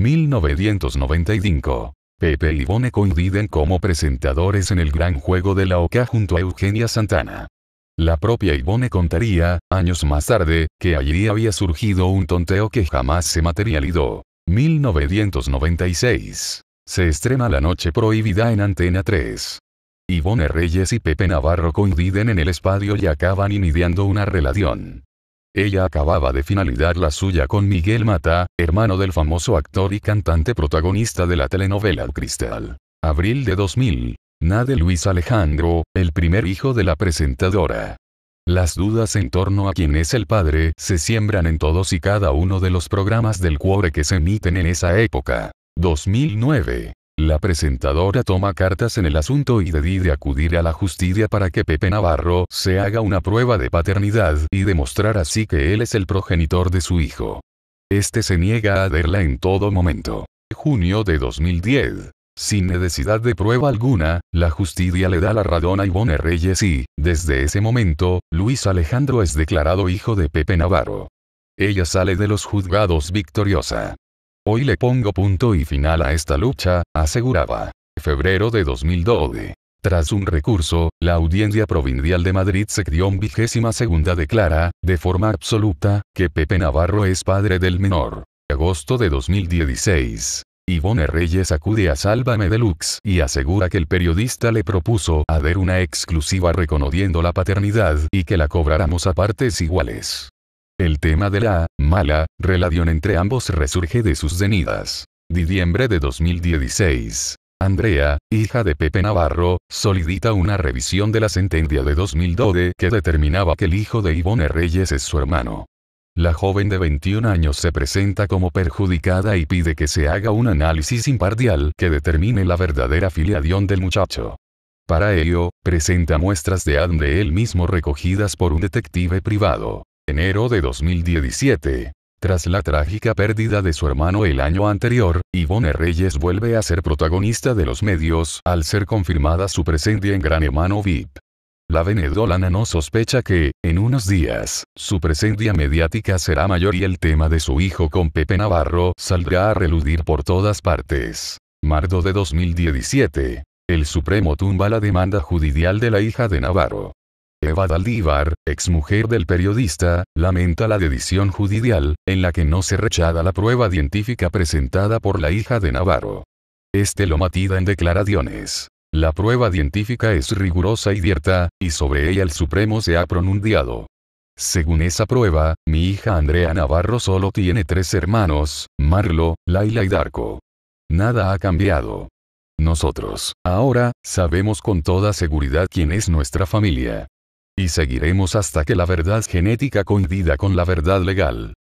1995. Pepe y Bone coinciden como presentadores en el gran juego de la OCA junto a Eugenia Santana. La propia Ivone contaría, años más tarde, que allí había surgido un tonteo que jamás se materializó. 1996. Se estrena La Noche Prohibida en Antena 3. Ivone Reyes y Pepe Navarro coinciden en el espacio y acaban iniciando una relación. Ella acababa de finalizar la suya con Miguel Mata, hermano del famoso actor y cantante protagonista de la telenovela Cristal. Abril de 2000. Nade Luis Alejandro, el primer hijo de la presentadora. Las dudas en torno a quién es el padre se siembran en todos y cada uno de los programas del cuore que se emiten en esa época. 2009. La presentadora toma cartas en el asunto y decide acudir a la justicia para que Pepe Navarro se haga una prueba de paternidad y demostrar así que él es el progenitor de su hijo. Este se niega a verla en todo momento. Junio de 2010. Sin necesidad de prueba alguna, la justicia le da la radona a Ivone Reyes y, desde ese momento, Luis Alejandro es declarado hijo de Pepe Navarro. Ella sale de los juzgados victoriosa. Hoy le pongo punto y final a esta lucha, aseguraba. Febrero de 2012. Tras un recurso, la Audiencia Provincial de Madrid en vigésima segunda declara, de forma absoluta, que Pepe Navarro es padre del menor. Agosto de 2016. Ivonne Reyes acude a Sálvame Deluxe y asegura que el periodista le propuso hacer una exclusiva reconociendo la paternidad y que la cobráramos a partes iguales. El tema de la mala relación entre ambos resurge de sus venidas. Diciembre de 2016. Andrea, hija de Pepe Navarro, solicita una revisión de la sentencia de 2012 que determinaba que el hijo de Ivone Reyes es su hermano. La joven de 21 años se presenta como perjudicada y pide que se haga un análisis imparcial que determine la verdadera filiación del muchacho. Para ello, presenta muestras de ADN de él mismo recogidas por un detective privado enero de 2017. Tras la trágica pérdida de su hermano el año anterior, Ivonne Reyes vuelve a ser protagonista de los medios al ser confirmada su presencia en Gran Hermano VIP. La venezolana no sospecha que, en unos días, su presencia mediática será mayor y el tema de su hijo con Pepe Navarro saldrá a reludir por todas partes. Mardo de 2017. El Supremo tumba la demanda judicial de la hija de Navarro. Eva Daldívar, exmujer del periodista, lamenta la dedición judicial, en la que no se rechada la prueba científica presentada por la hija de Navarro. Este lo matida en declaraciones. La prueba científica es rigurosa y dierta, y sobre ella el Supremo se ha pronunciado. Según esa prueba, mi hija Andrea Navarro solo tiene tres hermanos, Marlo, Laila y Darko. Nada ha cambiado. Nosotros, ahora, sabemos con toda seguridad quién es nuestra familia. Y seguiremos hasta que la verdad genética coincida con la verdad legal.